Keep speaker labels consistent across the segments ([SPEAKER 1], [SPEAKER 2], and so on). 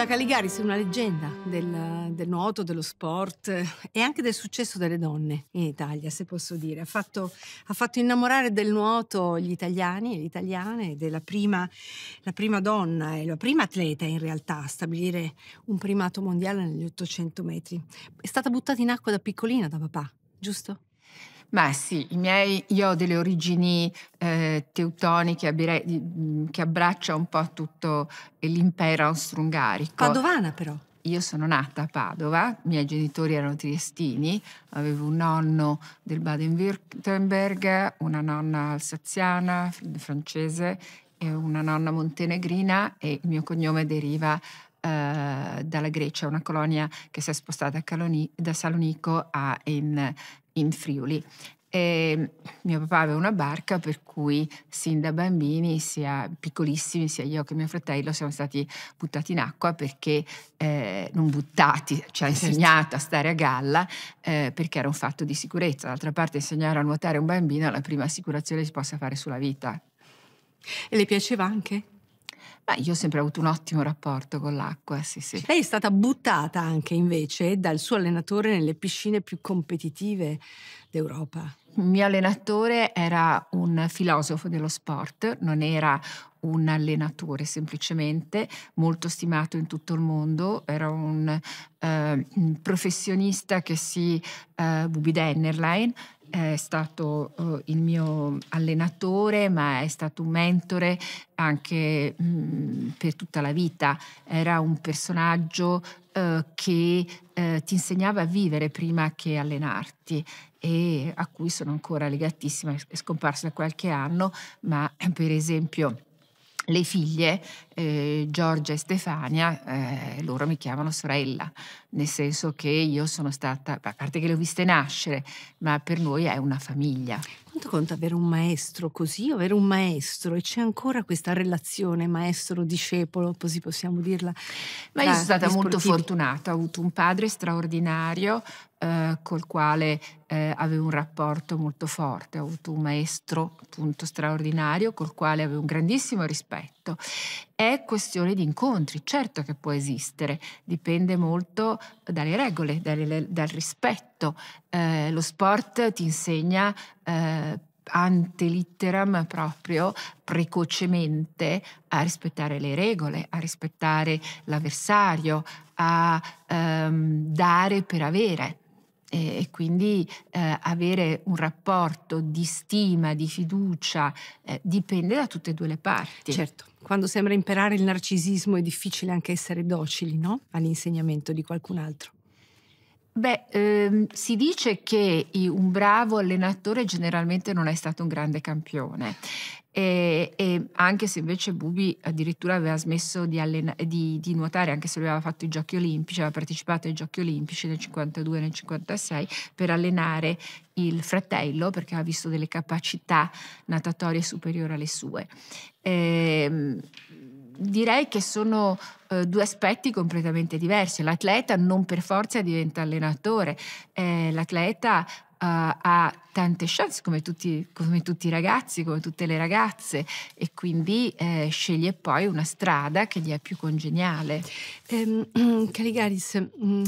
[SPEAKER 1] Della Caligari sei una leggenda del, del, nuoto, dello sport e anche del successo delle donne in Italia, se posso dire. Ha fatto, ha fatto innamorare del nuoto gli italiani e le italiane ed è la prima, la prima donna e la prima atleta in realtà a stabilire un primato mondiale negli 800 metri. È stata buttata in acqua da piccolina da papà, giusto?
[SPEAKER 2] Ma sì, miei, io ho delle origini eh, teutoniche abirei, mm, che abbraccia un po' tutto l'impero austro-ungarico. Padovana però. Io sono nata a Padova, i miei genitori erano triestini, avevo un nonno del Baden-Württemberg, una nonna alsaziana, francese, e una nonna montenegrina e il mio cognome deriva eh, dalla Grecia, una colonia che si è spostata Caloni, da Salonico a, in in Friuli. E ehm, mio papà aveva una barca per cui sin da bambini, sia piccolissimi, sia io che mio fratello, siamo stati buttati in acqua perché, eh, non buttati, ci cioè ha insegnato a stare a galla eh, perché era un fatto di sicurezza. D'altra parte insegnare a nuotare un bambino è la prima assicurazione che si
[SPEAKER 1] possa fare sulla vita. E le piaceva anche? Ma io ho sempre avuto un ottimo rapporto con l'acqua, sì, sì. Lei è stata buttata anche invece dal suo allenatore nelle piscine più competitive d'Europa. Il mio allenatore era
[SPEAKER 2] un filosofo dello sport, non era un allenatore semplicemente, molto stimato in tutto il mondo, era un, eh, un professionista che si, eh, Bubi Dennerlein, è stato eh, il mio allenatore, ma è stato un mentore anche mh, mm, per tutta la vita. Era un personaggio eh, che eh, ti insegnava a vivere prima che allenarti e a cui sono ancora legatissima, è scomparsa da qualche anno, ma per esempio le figlie, eh, Giorgia e Stefania, eh, loro mi chiamano sorella, nel senso che io sono stata,
[SPEAKER 1] a parte che le ho viste nascere, ma per noi è una famiglia. Quanto conta avere un maestro così, avere un maestro? E c'è ancora questa relazione maestro-discepolo, così possiamo dirla? Ma io sono stata molto sportivi. fortunata, ho avuto un padre straordinario,
[SPEAKER 2] eh, col quale eh, avevo un rapporto molto forte, ho avuto un maestro appunto straordinario col quale avevo un grandissimo rispetto. È questione di incontri, certo che può esistere, dipende molto dalle regole, dalle, dal rispetto. Eh, lo sport ti insegna eh, ante litteram proprio precocemente a rispettare le regole, a rispettare l'avversario, a ehm, dare per avere e quindi eh, avere un rapporto di stima, di fiducia,
[SPEAKER 1] eh, dipende da tutte e due le parti. Certo, quando sembra imperare il narcisismo è difficile anche essere docili no? all'insegnamento di qualcun altro.
[SPEAKER 2] Beh, ehm, si dice che un bravo allenatore generalmente non è stato un grande campione. E, e anche se invece Bubi addirittura aveva smesso di, di, di, nuotare, anche se lui aveva fatto i giochi olimpici, aveva partecipato ai giochi olimpici nel 52 e nel 56 per allenare il fratello perché aveva visto delle capacità natatorie superiori alle sue. E, ehm, direi che sono eh, due aspetti completamente diversi. L'atleta non per forza diventa allenatore, eh, l'atleta Uh, ha tante chance come tutti, come tutti, i ragazzi, come tutte le ragazze e quindi eh, sceglie poi una strada che gli è più
[SPEAKER 1] congeniale. Um, Caligaris, mm,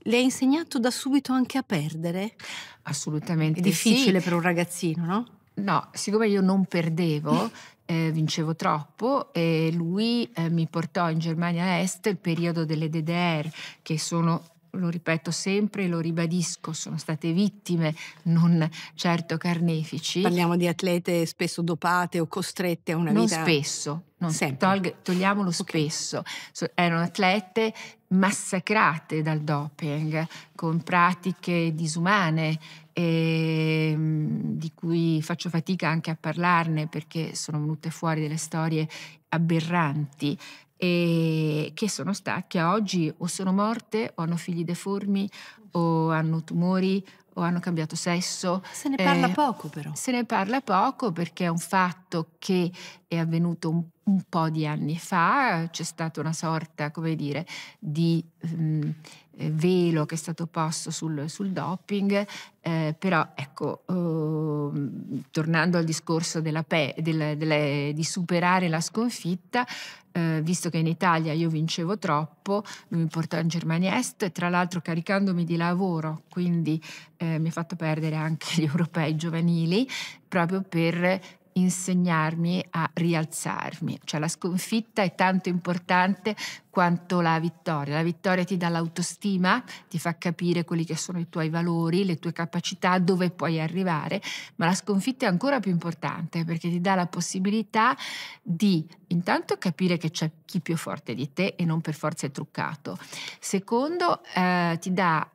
[SPEAKER 1] le ha insegnato da subito anche a perdere? Assolutamente. È difficile sì. per un ragazzino, no? No, siccome io
[SPEAKER 2] non perdevo, eh, vincevo troppo e lui eh, mi portò in Germania Est il periodo delle DDR che sono lo ripeto sempre e lo ribadisco, sono state vittime, non certo carnefici. Parliamo di atlete spesso dopate o costrette a una non vita... Spesso, non sempre. Tolg- togliamolo okay. spesso. So, erano atlete massacrate dal doping, con pratiche disumane, e, ehm, di cui faccio fatica anche a parlarne perché sono venute fuori delle storie aberranti e che sono stacche oggi o sono morte o hanno figli deformi o hanno tumori o hanno cambiato sesso. Se ne parla eh, poco però. Se ne parla poco perché è un fatto che è avvenuto un, un po' di anni fa, c'è stata una sorta, come dire, di... Um, eh, velo che è stato posto sul, sul doping, eh, però ecco, eh, tornando al discorso della pe, della, della, di superare la sconfitta, eh, visto che in Italia io vincevo troppo, mi portò in Germania Est, tra l'altro caricandomi di lavoro, quindi eh, mi ha fatto perdere anche gli europei giovanili, proprio per insegnarmi a rialzarmi. Cioè la sconfitta è tanto importante quanto la vittoria. La vittoria ti dà l'autostima, ti fa capire quelli che sono i tuoi valori, le tue capacità, dove puoi arrivare, ma la sconfitta è ancora più importante perché ti dà la possibilità di intanto capire che c'è chi più forte di te e non per forza è truccato. Secondo, eh, ti dà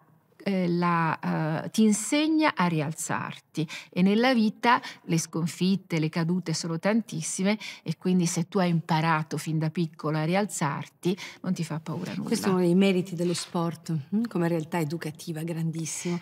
[SPEAKER 2] eh, la, uh, ti insegna a rialzarti tutti e nella vita le sconfitte, le cadute sono tantissime e quindi se tu hai imparato fin da piccola a rialzarti
[SPEAKER 1] non ti fa paura nulla. Questi sono i meriti dello sport mm, come realtà educativa grandissimo.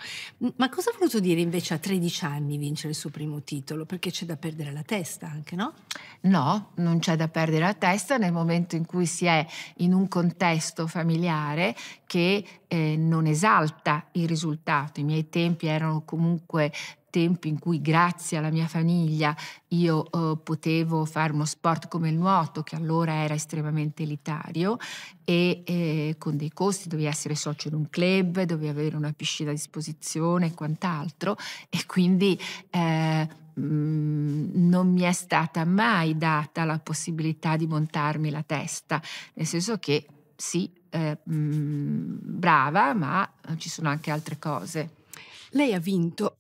[SPEAKER 1] Ma cosa ha voluto dire invece a 13 anni vincere il suo primo titolo? Perché c'è da perdere la testa anche, no? No, non c'è da perdere la testa nel momento in cui si è
[SPEAKER 2] in un contesto familiare che eh, non esalta il risultato. I miei tempi erano comunque tempi in cui grazie alla mia famiglia io eh, potevo fare uno sport come il nuoto che allora era estremamente elitario e eh, con dei costi, dovevi essere socio di un club, dovevi avere una piscina a disposizione e quant'altro e quindi eh, mm, non mi è stata mai data la possibilità di montarmi la testa, nel senso che sì, eh, mm, brava, ma eh, ci sono anche altre cose.
[SPEAKER 1] Lei ha vinto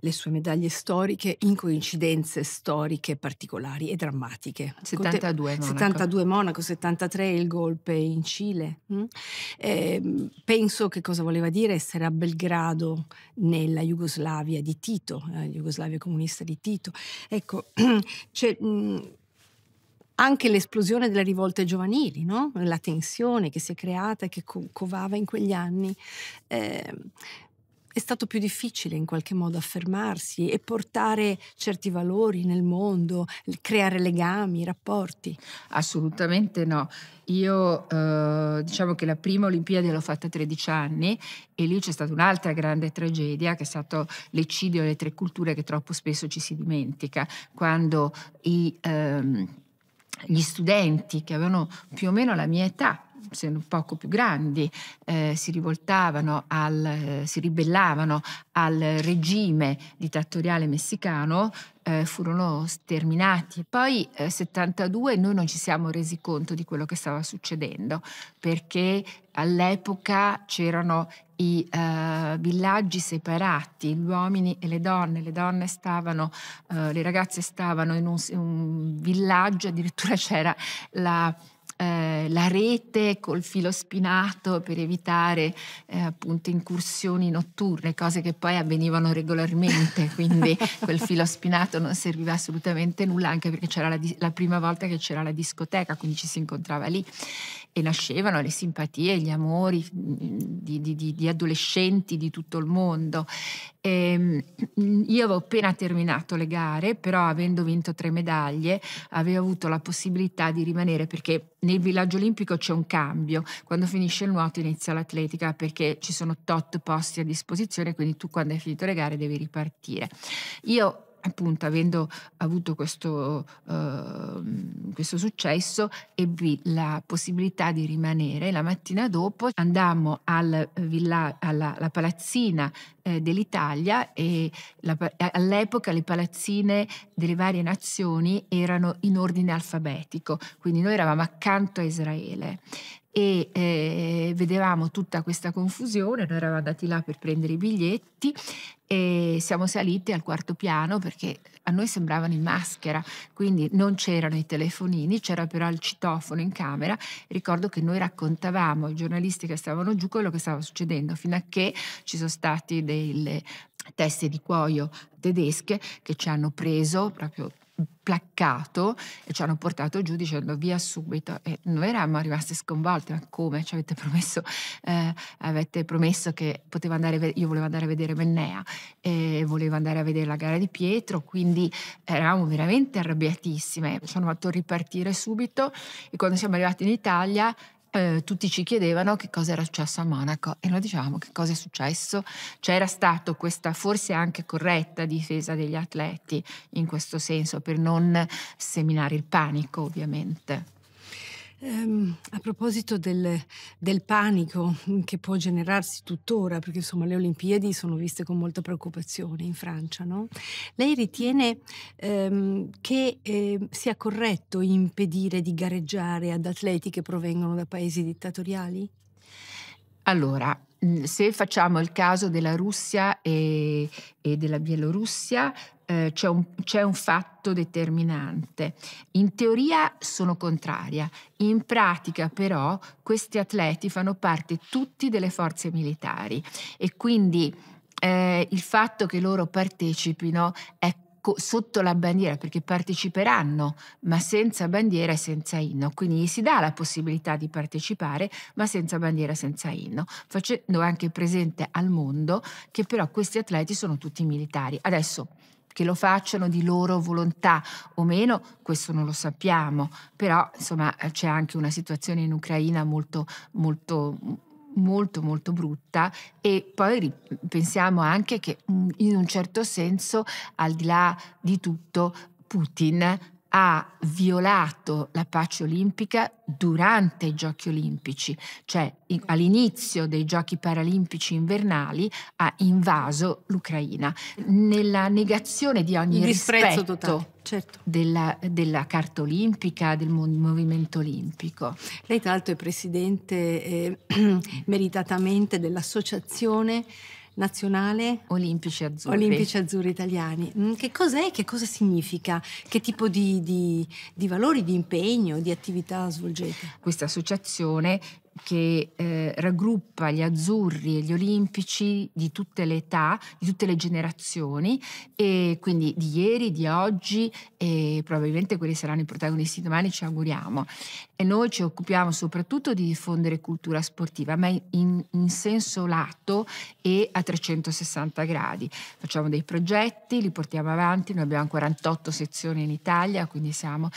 [SPEAKER 1] le sue medaglie storiche in coincidenze storiche particolari e drammatiche. 72 Monaco. 72 Monaco, 73 il golpe in Cile. Eh, penso che cosa voleva dire essere a Belgrado nella Jugoslavia di Tito, la eh, Jugoslavia comunista di Tito. Ecco, c'è mm, anche l'esplosione delle rivolte giovanili, no? la tensione che si è creata e che co covava in quegli anni. Eh, è stato più difficile in qualche modo affermarsi e portare certi valori nel mondo, creare legami, rapporti? Assolutamente no.
[SPEAKER 2] Io eh, diciamo che la prima Olimpiade l'ho fatta a 13 anni e lì c'è stata un'altra grande tragedia che è stato l'eccidio delle tre culture che troppo spesso ci si dimentica, quando i, ehm, gli studenti che avevano più o meno la mia età essendo non poco più grandi, eh, si rivoltavano, al, eh, si ribellavano al regime dittatoriale messicano, eh, furono sterminati. Poi nel eh, 72 noi non ci siamo resi conto di quello che stava succedendo, perché all'epoca c'erano i eh, villaggi separati, gli uomini e le donne, le donne stavano, eh, le ragazze stavano in un, in un villaggio, addirittura c'era la eh, la rete col filo spinato per evitare eh, appunto incursioni notturne, cose che poi avvenivano regolarmente, quindi quel filo spinato non serviva assolutamente nulla, anche perché c'era la, la prima volta che c'era la discoteca, quindi ci si incontrava lì e nascevano le simpatie, gli amori mm, di, di, di, di adolescenti di tutto il mondo e ehm, io avevo appena terminato le gare, però avendo vinto tre medaglie avevo avuto la possibilità di rimanere perché nel villaggio olimpico c'è un cambio, quando finisce il nuoto inizia l'atletica perché ci sono tot posti a disposizione, quindi tu quando hai finito le gare devi ripartire. Io appunto avendo avuto questo, uh, questo successo ebbi la possibilità di rimanere la mattina dopo andammo al villa, alla, alla palazzina eh, dell'Italia e la, all'epoca le palazzine delle varie nazioni erano in ordine alfabetico quindi noi eravamo accanto a Israele e eh, vedevamo tutta questa confusione, noi eravamo andati là per prendere i biglietti e siamo saliti al quarto piano perché a noi sembravano in maschera, quindi non c'erano i telefonini, c'era però il citofono in camera. Ricordo che noi raccontavamo ai giornalisti che stavano giù quello che stava succedendo, fino a che ci sono stati delle teste di cuoio tedesche che ci hanno preso proprio placcato e ci hanno portato giù dicendo via subito e noi eravamo rimaste sconvolte ma come ci avete promesso eh, avete promesso che potevo andare io volevo andare a vedere Mennea e volevo andare a vedere la gara di Pietro quindi eravamo veramente arrabbiatissime ci hanno fatto ripartire subito e quando siamo arrivati in Italia eh, tutti ci chiedevano che cosa era successo a Monaco e noi dicevamo che cosa è successo. C'era cioè, stata questa forse anche corretta difesa degli atleti in questo
[SPEAKER 1] senso per non seminare il panico ovviamente. Um, a proposito del, del, panico che può generarsi tuttora, perché insomma le Olimpiadi sono viste con molta preoccupazione in Francia, no? lei ritiene um, che eh, sia corretto impedire di gareggiare ad atleti che provengono da paesi dittatoriali?
[SPEAKER 2] Allora, se facciamo il caso della Russia e, e della Bielorussia, eh, c'è, un, c'è un fatto determinante. In teoria sono contraria, in pratica però questi atleti fanno parte tutti delle forze militari e quindi eh, il fatto che loro partecipino è sotto la bandiera perché parteciperanno ma senza bandiera e senza inno quindi si dà la possibilità di partecipare ma senza bandiera e senza inno facendo anche presente al mondo che però questi atleti sono tutti militari adesso che lo facciano di loro volontà o meno, questo non lo sappiamo, però insomma eh, c'è anche una situazione in Ucraina molto, molto, molto molto brutta e poi pensiamo anche che mm, in un certo senso al di là di tutto Putin ha violato la pace olimpica durante i giochi olimpici, cioè all'inizio dei giochi paralimpici invernali ha invaso l'Ucraina, nella negazione di ogni rispetto totale,
[SPEAKER 1] certo. della, della, Carta Olimpica, del Movimento Olimpico. Lei tra l'altro è presidente eh, meritatamente dell'associazione nazionale? Olimpici azzurri. Olimpici azzurri italiani. Mm, che cos'è? e Che cosa significa? Che tipo di, di, di valori, di impegno, di attività svolgete? Questa associazione che eh, raggruppa gli azzurri e gli olimpici di
[SPEAKER 2] tutte le età, di tutte le generazioni e quindi di ieri, di oggi e probabilmente quelli saranno i protagonisti domani, ci auguriamo e noi ci occupiamo soprattutto di diffondere cultura sportiva, ma in, in, senso lato e a 360 gradi. Facciamo dei progetti, li portiamo avanti, noi abbiamo 48 sezioni in Italia, quindi siamo...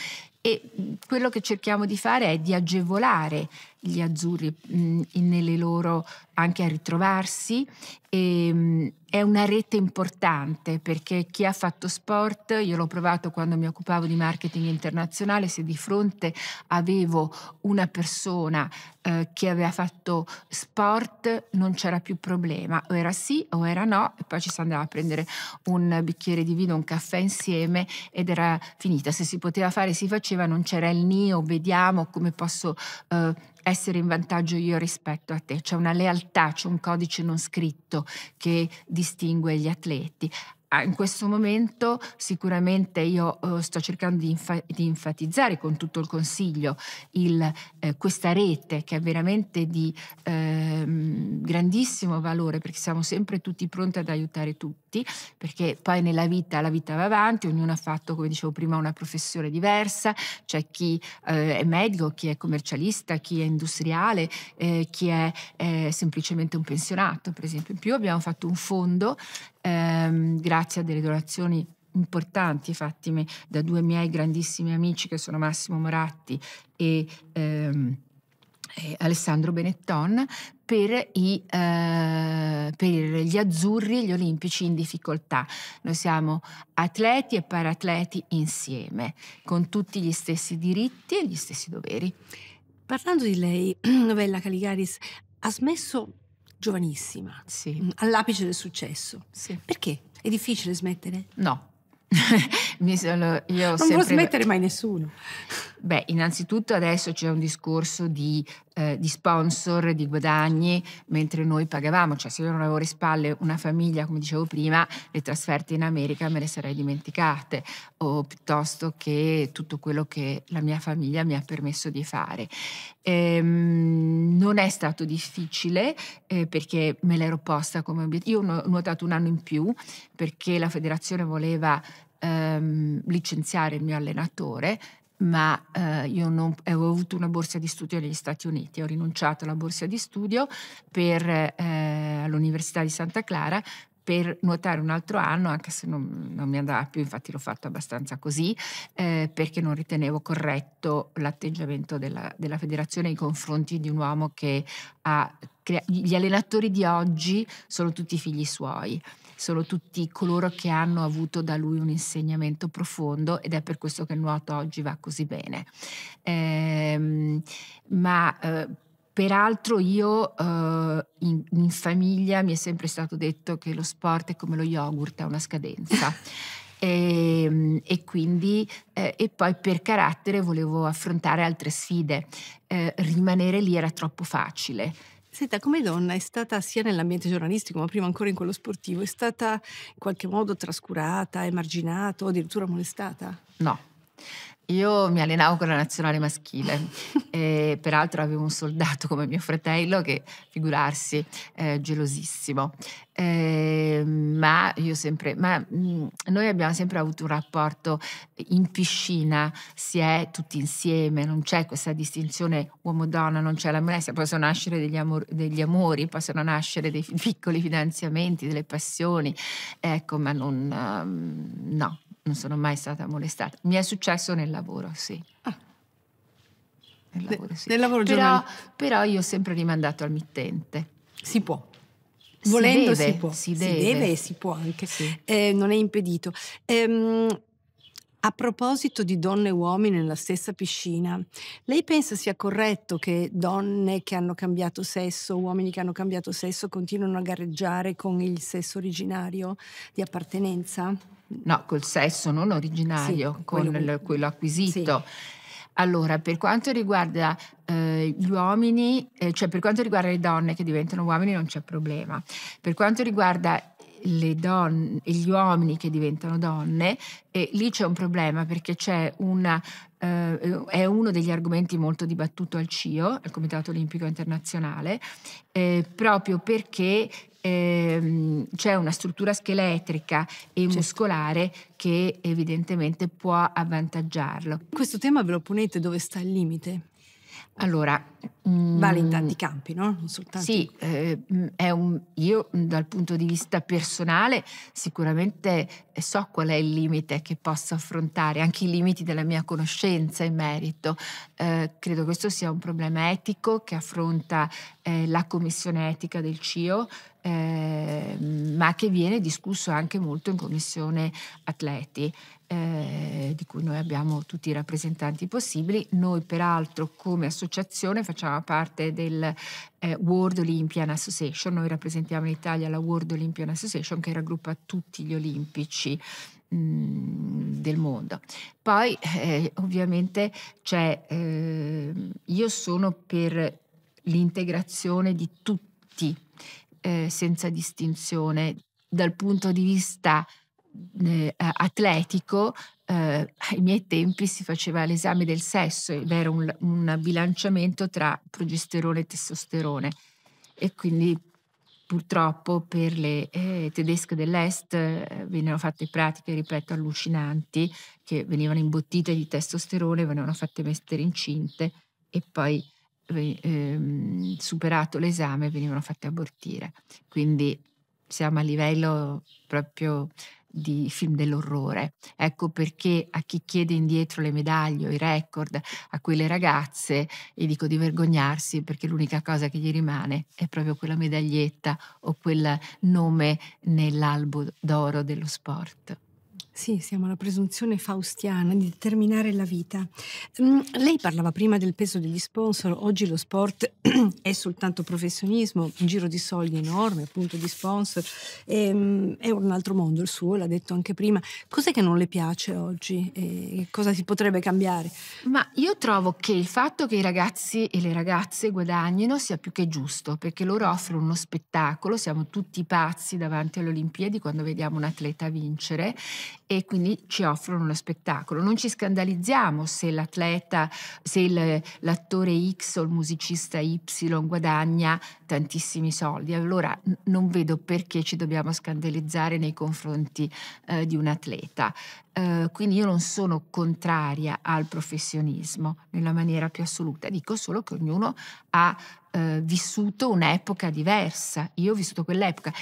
[SPEAKER 2] E quello che cerchiamo di fare è di agevolare gli azzurri mh, nelle loro anche a ritrovarsi e, ehm, è una rete importante perché chi ha fatto sport, io l'ho provato quando mi occupavo di marketing internazionale, se di fronte avevo una persona eh, che aveva fatto sport non c'era più problema, o era sì o era no, e poi ci si andava a prendere un bicchiere di vino, un caffè insieme ed era finita. Se si poteva fare si faceva, non c'era il nio, vediamo come posso... Eh, essere in vantaggio io rispetto a te, c'è una lealtà, c'è un codice non scritto che distingue gli atleti. Ah, in questo momento sicuramente io eh, sto cercando di, infa- di enfatizzare con tutto il consiglio il, eh, questa rete che è veramente di eh, grandissimo valore perché siamo sempre tutti pronti ad aiutare tutti perché poi nella vita la vita va avanti, ognuno ha fatto come dicevo prima una professione diversa, c'è cioè chi eh, è medico, chi è commercialista, chi è industriale, eh, chi è eh, semplicemente un pensionato per esempio. In più abbiamo fatto un fondo ehm, grazie a delle donazioni importanti fatte da due miei grandissimi amici che sono Massimo Moratti e, ehm, e Alessandro Benetton per, i, eh, per, gli azzurri e gli olimpici in difficoltà. Noi siamo atleti e paratleti
[SPEAKER 1] insieme, con tutti gli stessi diritti e gli stessi doveri. Parlando di lei, Novella Caligaris ha smesso giovanissima, sì. Mm, all'apice del successo. Sì. Perché? È difficile smettere? No. Mi sono,
[SPEAKER 2] io non sempre... vuole smettere mai nessuno. Beh, innanzitutto adesso c'è un discorso di, eh, di, sponsor, di guadagni, mentre noi pagavamo, cioè se io non avevo le spalle una famiglia, come dicevo prima, le trasferte in America me le sarei dimenticate, o piuttosto che tutto quello che la mia famiglia mi ha permesso di fare. Ehm, non è stato difficile eh, perché me l'ero posta come obiettivo. Io ho nuotato un anno in più perché la federazione voleva ehm, licenziare il mio allenatore ma eh, io non, avevo eh, avuto una borsa di studio negli Stati Uniti, ho rinunciato alla borsa di studio per, eh, all'Università di Santa Clara per nuotare un altro anno, anche se non, non, mi andava più, infatti l'ho fatto abbastanza così, eh, perché non ritenevo corretto l'atteggiamento della, della, federazione nei confronti di un uomo che ha... Gli allenatori di oggi sono tutti figli suoi sono tutti coloro che hanno avuto da lui un insegnamento profondo ed è per questo che il nuoto oggi va così bene. Eh, ma eh, Peraltro io eh, in, in, famiglia mi è sempre stato detto che lo sport è come lo yogurt, ha una scadenza. e, ehm, e, quindi, eh, e poi per carattere volevo affrontare altre sfide. Eh, rimanere
[SPEAKER 1] lì era troppo facile Senta, come donna è stata sia nell'ambiente giornalistico, ma prima ancora in quello sportivo, è stata in qualche modo trascurata, emarginata o addirittura molestata?
[SPEAKER 2] No. Io mi allenavo con la nazionale maschile e peraltro avevo un soldato come mio fratello che, figurarsi, è eh, gelosissimo. Eh, ma io sempre, ma mh, mm, noi abbiamo sempre avuto un rapporto in piscina, si è tutti insieme, non c'è questa distinzione uomo-donna, non c'è la molestia, possono nascere degli, amor, degli, amori, possono nascere dei piccoli fidanzamenti, delle passioni, ecco, ma non, um, no, non sono mai stata molestata. Mi è successo nel lavoro, sì. Ah.
[SPEAKER 1] Nel lavoro, sì. Nel lavoro però, però io ho sempre rimandato al mittente. Si può.
[SPEAKER 2] Volendo si, deve, si può. Si deve. si deve. e si può anche.
[SPEAKER 1] Sì. Eh, non è impedito. Ehm, a proposito di donne e uomini nella stessa piscina, lei pensa sia corretto che donne che hanno cambiato sesso, uomini che hanno cambiato sesso, continuino a gareggiare con il sesso originario di appartenenza?
[SPEAKER 2] No, col sesso non originario, sì, con quello, quello acquisito. Sì. Allora, per quanto riguarda eh, gli uomini, eh, cioè per quanto riguarda le donne che diventano uomini non c'è problema. Per quanto riguarda le donne, gli uomini che diventano donne, e lì c'è un problema perché c'è una Uh, è uno degli argomenti molto dibattuto al CIO, al Comitato Olimpico Internazionale, eh, proprio perché ehm, c'è una struttura scheletrica e certo. muscolare che evidentemente può
[SPEAKER 1] avvantaggiarlo. Questo tema ve lo ponete dove sta il limite? Allora, vale in mm, tanti campi, no? Non soltanto... Sì, eh, mm, un, io mm, dal punto di
[SPEAKER 2] vista personale sicuramente eh, so qual è il limite che posso affrontare, anche i limiti della mia conoscenza in merito. Eh, credo questo sia un problema etico che affronta eh, la commissione etica del CIO, eh, ma che viene discusso anche molto in commissione atleti eh, di cui noi abbiamo tutti i rappresentanti possibili. Noi peraltro come associazione facciamo parte del eh, World Olympian Association, noi rappresentiamo in Italia la World Olympian Association che raggruppa tutti gli olimpici mm, del mondo. Poi eh, ovviamente c'è, eh, io sono per l'integrazione di tutti eh, senza distinzione dal punto di vista eh, atletico, eh, ai miei tempi si faceva l'esame del sesso, era un, un bilanciamento tra progesterone e testosterone e quindi purtroppo per le eh, tedesche dell'est eh, vennero fatte pratiche, ripeto, allucinanti, che venivano imbottite di testosterone, venivano fatte mettere incinte e poi ehm, superato l'esame venivano fatte abortire. Quindi siamo a livello proprio di film dell'orrore. Ecco perché a chi chiede indietro le medaglie o i record, a quelle ragazze, gli dico di vergognarsi perché l'unica cosa che gli rimane è proprio quella medaglietta o quel nome nell'albo d'oro dello sport.
[SPEAKER 1] Sì, siamo alla presunzione faustiana di determinare la vita. Mm, lei parlava prima del peso degli sponsor, oggi lo sport è soltanto professionismo, un giro di soldi enorme, appunto di sponsor, è, ehm, è un altro mondo il suo, l'ha detto anche prima. Cos'è che non le piace oggi e cosa si potrebbe cambiare? Ma io trovo che il fatto che i ragazzi e le ragazze
[SPEAKER 2] guadagnino sia più che giusto, perché loro offrono uno spettacolo, siamo tutti pazzi davanti alle Olimpiadi quando vediamo un atleta vincere e quindi ci offrono uno spettacolo. Non ci scandalizziamo se l'atleta, se l'attore X o il musicista Y guadagna tantissimi soldi, allora non vedo perché ci dobbiamo scandalizzare nei confronti eh, di un atleta. Eh, quindi io non sono contraria al professionismo nella maniera più assoluta, dico solo che ognuno ha eh, vissuto un'epoca diversa, io ho vissuto quell'epoca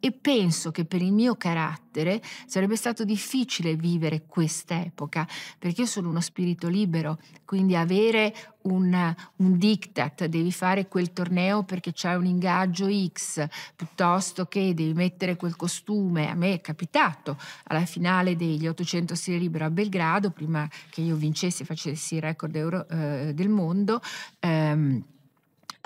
[SPEAKER 2] e penso che per il mio carattere sarebbe stato difficile vivere quest'epoca, perché io sono uno spirito libero, quindi avere un, un diktat, devi fare quel torneo perché c'è un ingaggio X, piuttosto che devi mettere quel costume, a me è capitato alla finale degli 800 stile libero a Belgrado, prima che io vincessi e facessi il record euro, eh, del mondo. Ehm,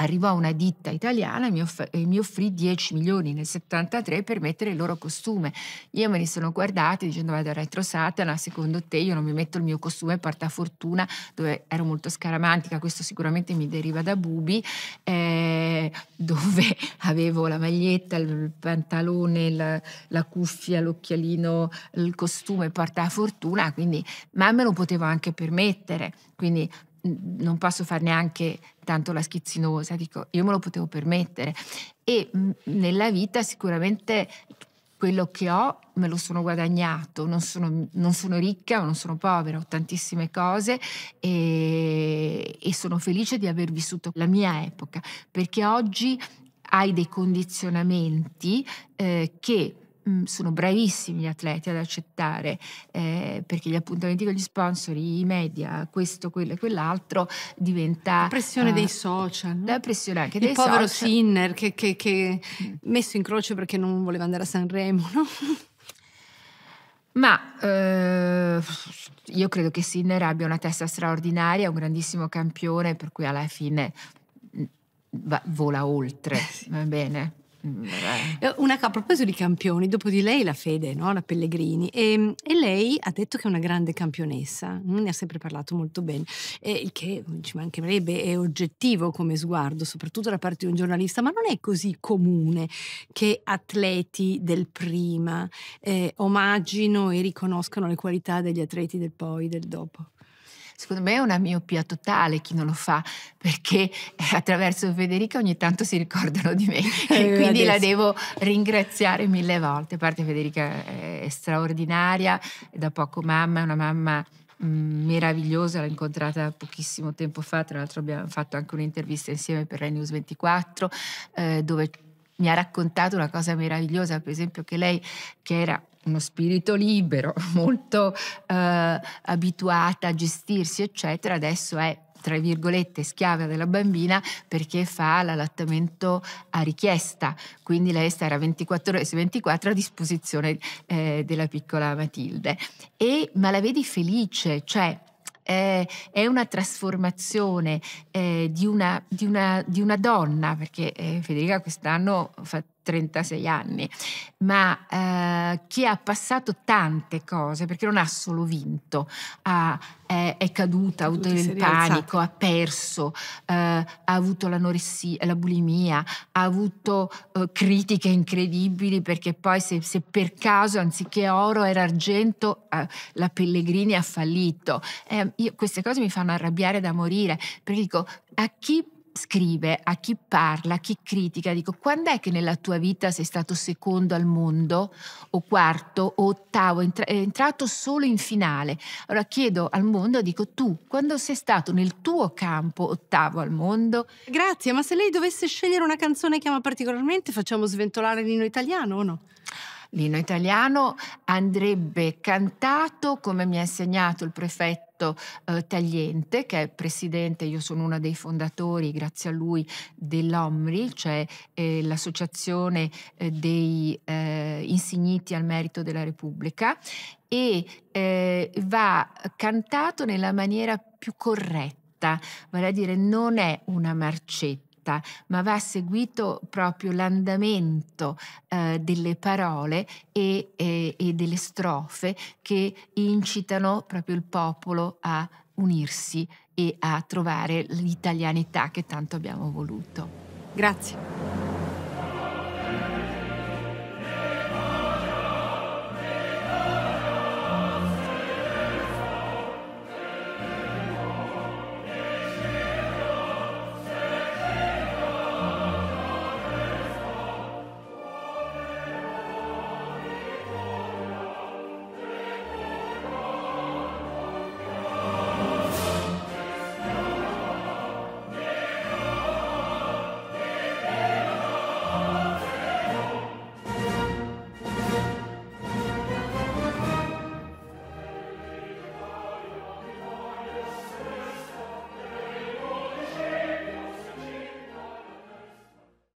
[SPEAKER 2] arrivò una ditta italiana e mi, off e mi offrì 10 milioni nel 73 per mettere il loro costume. Io me li sono guardati dicendo vado a retro Satana, secondo te io non mi metto il mio costume porta fortuna dove ero molto scaramantica, questo sicuramente mi deriva da Bubi, eh, dove avevo la maglietta, il pantalone, la, la cuffia, l'occhialino, il costume porta fortuna, quindi ma me lo potevo anche permettere. Quindi non posso fare neanche tanto la schizzinosa, dico, io me lo potevo permettere. E mm, nella vita sicuramente quello che ho me lo sono guadagnato, non sono, non sono ricca o non sono povera, ho tantissime cose e, e sono felice di aver vissuto la mia epoca, perché oggi hai dei condizionamenti eh, che Mm, sono bravissimi gli atleti ad accettare eh, perché gli appuntamenti con gli sponsor, i media, questo, quello e quell'altro diventa la pressione uh, dei social,
[SPEAKER 1] la pressione anche il dei social. Il povero Sinner che, che, che mm. messo in croce perché non voleva andare a Sanremo, no?
[SPEAKER 2] Ma eh, io credo che Sinner abbia una testa straordinaria, un grandissimo campione, per cui alla fine mm, va, vola oltre, eh
[SPEAKER 1] va bene? Eh, una, a proposito di campioni, dopo di lei la Fede, no? la Pellegrini, e, ehm, e, lei ha detto che è una grande campionessa, ne ha sempre parlato molto bene, il che mm, ci mancherebbe, è oggettivo come sguardo, soprattutto da parte di un giornalista, ma non è così comune che atleti del prima eh, omaggino e riconoscano le qualità degli atleti del poi, del dopo secondo me è una miopia totale chi non lo fa, perché eh,
[SPEAKER 2] attraverso Federica ogni tanto si ricordano di me eh, e quindi adesso. la devo ringraziare mille volte. A parte Federica è straordinaria, è da poco mamma, è una mamma mm, meravigliosa, l'ho incontrata pochissimo tempo fa, tra l'altro abbiamo fatto anche un'intervista insieme per Rai 24 eh, dove mi ha raccontato una cosa meravigliosa, per esempio che lei che era uno spirito libero, molto eh, abituata a gestirsi, eccetera, adesso è tra virgolette schiava della bambina perché fa l'allattamento a richiesta, quindi lei sarà 24 ore su 24 a disposizione eh, della piccola Matilde. E, ma la vedi felice, cioè eh, è una trasformazione eh, di, una, di, una, di, una, donna, perché eh, Federica quest'anno fa, 36 anni, ma eh, che ha passato tante cose, perché non ha solo vinto, ha, è, è, caduta, ha avuto il panico, ha perso, eh, ha avuto l'anoressia, la bulimia, ha avuto eh, critiche incredibili perché poi se, se, per caso anziché oro era argento, eh, la Pellegrini ha fallito. Eh, io, queste cose mi fanno arrabbiare da morire, perché dico a chi scrive, a chi parla, a chi critica, dico, quando è che nella tua vita sei stato secondo al mondo o quarto o ottavo, è entrato solo in finale? Allora
[SPEAKER 1] chiedo al mondo, dico, tu quando sei stato nel tuo campo ottavo al mondo? Grazie, ma se lei dovesse scegliere una canzone che ama particolarmente, facciamo sventolare l'inno italiano o no?
[SPEAKER 2] L'inno italiano andrebbe cantato, come mi ha insegnato il prefetto eh, Tagliente, che è presidente, io sono uno dei fondatori, grazie a lui, dell'OMRI, cioè eh, l'associazione eh, dei eh, insigniti al merito della Repubblica, e eh, va cantato nella maniera più corretta, vale a dire non è una marcetta scritta, ma va seguito proprio l'andamento eh, delle parole e, e, e delle strofe che incitano proprio il popolo a unirsi e a trovare l'italianità che tanto abbiamo voluto.
[SPEAKER 1] Grazie.